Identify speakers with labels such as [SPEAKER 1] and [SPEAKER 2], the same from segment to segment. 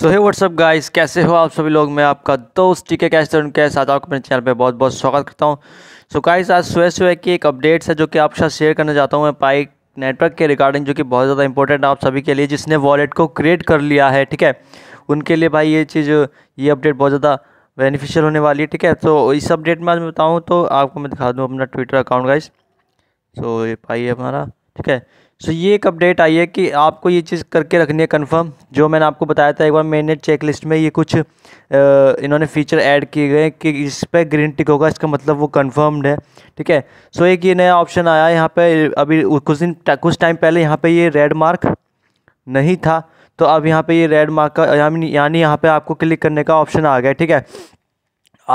[SPEAKER 1] सो है WhatsApp guys कैसे हो आप सभी लोग मैं आपका दोस्त टीके के कैसे उनके साथ आपको अपने चैनल पे बहुत बहुत स्वागत करता हूँ सो गाइस आज सुबह सुबह की एक अपडेट्स है जो कि आपके साथ शेयर करना चाहता हूँ मैं पाइक नेटवर्क के रिगार्डिंग जो कि बहुत ज़्यादा इंपॉर्टेंट आप सभी के लिए जिसने वॉलेट को क्रिएट कर लिया है ठीक है उनके लिए भाई ये चीज़ ये अपडेट बहुत ज़्यादा बेनिफिशियल होने वाली है ठीक है तो इस अपडेट में आज मैं बताऊँ तो आपको मैं दिखा दूँ अपना ट्विटर अकाउंट गाइस सो ये पाई है हमारा ठीक है सो ये एक अपडेट आई है कि आपको ये चीज़ करके रखनी है कंफर्म जो मैंने आपको बताया था एक बार मैंने चेक लिस्ट में ये कुछ इन्होंने फीचर ऐड किए गए कि इस पर ग्रीन टिक होगा इसका मतलब वो कंफर्म्ड है ठीक है सो एक ये नया ऑप्शन आया है यहाँ पे अभी कुछ दिन कुछ टाइम पहले यहाँ पे ये रेड मार्क नहीं था तो अब यहाँ पे ये रेड मार्क का यानी यहाँ पे आपको क्लिक करने का ऑप्शन आ गया ठीक है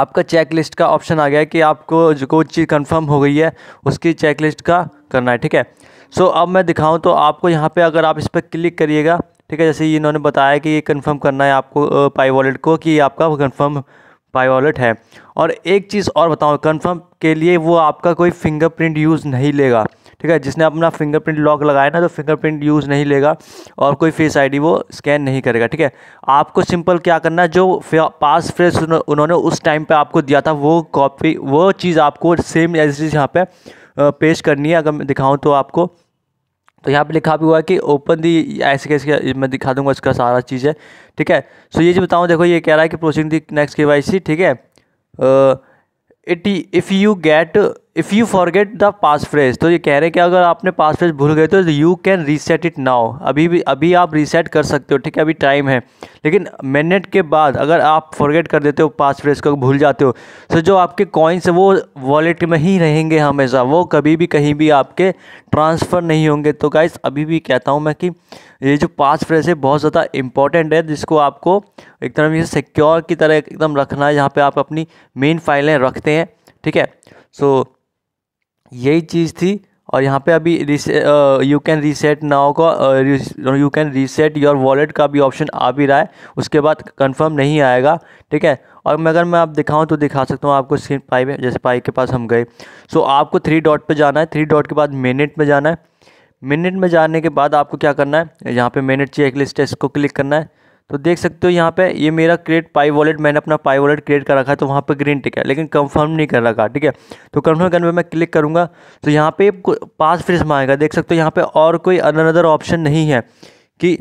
[SPEAKER 1] आपका चेक लिस्ट का ऑप्शन आ गया है कि आपको जो कोई चीज़ कंफर्म हो गई है उसकी चेक लिस्ट का करना है ठीक है सो so, अब मैं दिखाऊं तो आपको यहाँ पे अगर आप इस पर क्लिक करिएगा ठीक है जैसे इन्होंने बताया कि ये कंफर्म करना है आपको पाई वॉलेट को कि आपका कंफर्म पाई वॉलेट है और एक चीज़ और बताऊँ कंफर्म के लिए वो आपका कोई फिंगरप्रिंट यूज़ नहीं लेगा ठीक है जिसने अपना फिंगरप्रिंट लॉक लगाया ना तो फिंगरप्रिंट यूज़ नहीं लेगा और कोई फेस आईडी वो स्कैन नहीं करेगा ठीक है आपको सिंपल क्या करना है जो पास फ्रेस उन्होंने उस टाइम पे आपको दिया था वो कॉपी वो चीज़ आपको सेम एज यहाँ पे पेश करनी है अगर मैं दिखाऊँ तो आपको तो यहाँ पे लिखा भी हुआ है कि ओपन दी ऐसे कैसे मैं दिखा दूंगा इसका सारा चीज़ है ठीक है सो ये जो बताऊँ देखो ये कह रहा है कि प्रोसिंग दी नेक्स्ट के वाई सी ठीक है it if you get if you forget the passphrase तो ये कह रहे हैं कि अगर आपने पास फ्रेज भूल गए तो you can reset it now अभी भी अभी आप रीसेट कर सकते हो ठीक है अभी टाइम है लेकिन मिनट के बाद अगर आप फॉरगेट कर देते हो पास फ्रेज को भूल जाते हो तो जो आपके कॉइन्स हैं वो वॉलेट में ही रहेंगे हमेशा वो कभी भी कहीं भी आपके ट्रांसफ़र नहीं होंगे तो गाइस अभी भी कहता हूँ मैं कि ये जो पास फ्रेज है बहुत ज़्यादा इंपॉर्टेंट है जिसको आपको एक तरह से सिक्योर की तरह एकदम रखना है जहाँ पर आप अपनी मेन फाइलें रखते हैं ठीक है सो so, यही चीज़ थी और यहाँ पे अभी यू कैन रीसेट नाउ का you can reset your wallet का भी ऑप्शन आ भी रहा है उसके बाद कंफर्म नहीं आएगा ठीक है और मैं अगर मैं आप दिखाऊं तो दिखा सकता हूँ आपको सिर्फ पाई में जैसे पाई के पास हम गए सो आपको थ्री डॉट पे जाना है थ्री डॉट के बाद मिनट में जाना है मिनट में जाने के बाद आपको क्या करना है यहाँ पे मिनट चेक लिस्ट है इसको क्लिक करना है तो देख सकते हो यहाँ पे ये मेरा क्रिएट पाई वॉलेट मैंने अपना पाई वॉलेट क्रिएट कर रखा है तो वहाँ पे ग्रीन टिक है लेकिन कंफर्म नहीं कर रखा ठीक है तो कंफर्म करने पे मैं क्लिक करूँगा तो यहाँ पे पास फ्रेस मांगेगा देख सकते हो यहाँ पे और कोई अनदर ऑप्शन नहीं है कि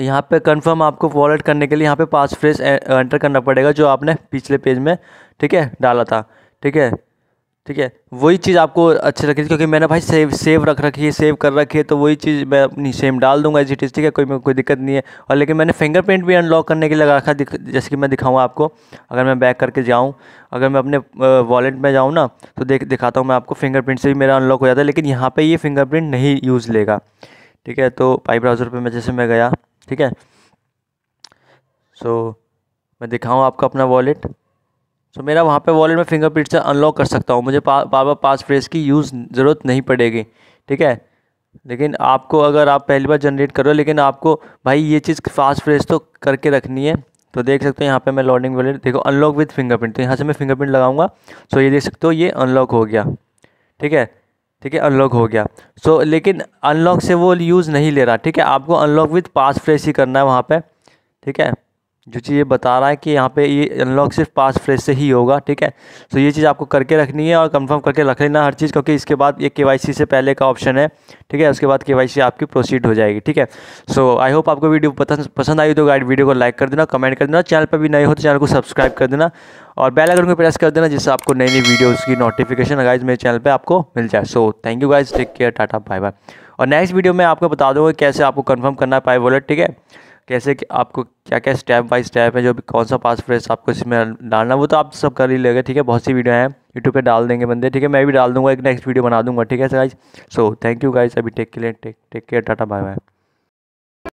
[SPEAKER 1] यहाँ पे कंफर्म आपको वॉलेट करने के लिए यहाँ पर पास फ्रेस एंटर e-, करना पड़ेगा जो आपने पिछले पेज में ठीक है डाला था ठीक है ठीक है वही चीज़ आपको अच्छी रखी क्योंकि मैंने भाई सेव सेव रख रखी है सेव कर रखी है तो वही चीज़ मैं अपनी सेम डाल दूंगा एज इट इज़ ठीक है कोई कोई दिक्कत नहीं है और लेकिन मैंने फिंगरप्रिंट भी अनलॉक करने के लिए लगा रखा जैसे कि मैं दिखाऊँ आपको अगर मैं बैक करके जाऊँ अगर मैं अपने वॉलेट में जाऊँ ना तो देख दिखाता हूँ मैं आपको फिंगरप्रिंट से भी मेरा अनलॉक हो जाता है लेकिन यहाँ पर ये फिंगरप्रिंट नहीं यूज़ लेगा ठीक है तो पाई ब्राउज़र पर मैं जैसे मैं गया ठीक है सो मैं दिखाऊँ आपको अपना वॉलेट सो मेरा वहाँ पे वॉलेट में फिंगरप्रिंट से अनलॉक कर सकता हूँ मुझे पा, बार बार पास फ्रेस की यूज़ ज़रूरत नहीं पड़ेगी ठीक है लेकिन आपको अगर आप पहली बार जनरेट करो लेकिन आपको भाई ये चीज़ फास्ट फ्रेस तो करके रखनी है तो देख सकते हो यहाँ पे मैं लॉडिंग वॉलेट देखो अनलॉक विथ फिंगरप्रिंट तो यहाँ से मैं फिंगरप्रिंट लगाऊंगा सो ये देख सकते हो ये अनलॉक हो गया ठीक है ठीक है अनलॉक हो गया सो so, लेकिन अनलॉक से वो यूज़ नहीं ले रहा ठीक है आपको अनलॉक विथ पास फ्रेश ही करना है वहाँ पर ठीक है जो चीज़ ये बता रहा है कि यहाँ पे ये अनलॉक सिर्फ पास फ्रेश से ही होगा ठीक है तो ये चीज़ आपको करके रखनी है और कंफर्म करके रख लेना हर चीज़ क्योंकि इसके बाद ये केवाईसी से पहले का ऑप्शन है ठीक है उसके बाद केवाईसी आपकी प्रोसीड हो जाएगी ठीक है सो आई होप आपको वीडियो पसंद आई तो गाइड वीडियो को लाइक कर देना कमेंट कर देना चैनल पर भी नए हो तो चैनल को सब्सक्राइब कर देना और बेल आइकन को प्रेस कर देना जिससे आपको नई नई वीडियोज़ की नोटिफिकेशन गाइज मेरे चैनल पर आपको मिल जाए so thank you guys take care tata bye bye और नेक्स्ट वीडियो में आपको बता दूंगा कैसे आपको कन्फर्म करना है पाई वॉलेट ठीक है कैसे कि आपको क्या क्या स्टेप बाय स्टेप है जो भी कौन सा पासवर्ड फ्रेस आपको इसमें डालना वो तो आप सब कर ही लेगा ठीक है बहुत सी वीडियो हैं यूट्यूब पे डाल देंगे बंदे ठीक है मैं भी डाल दूंगा एक नेक्स्ट वीडियो बना दूंगा ठीक है sir guys so thank you guys अभी टेक के लिए take take care tata bye bye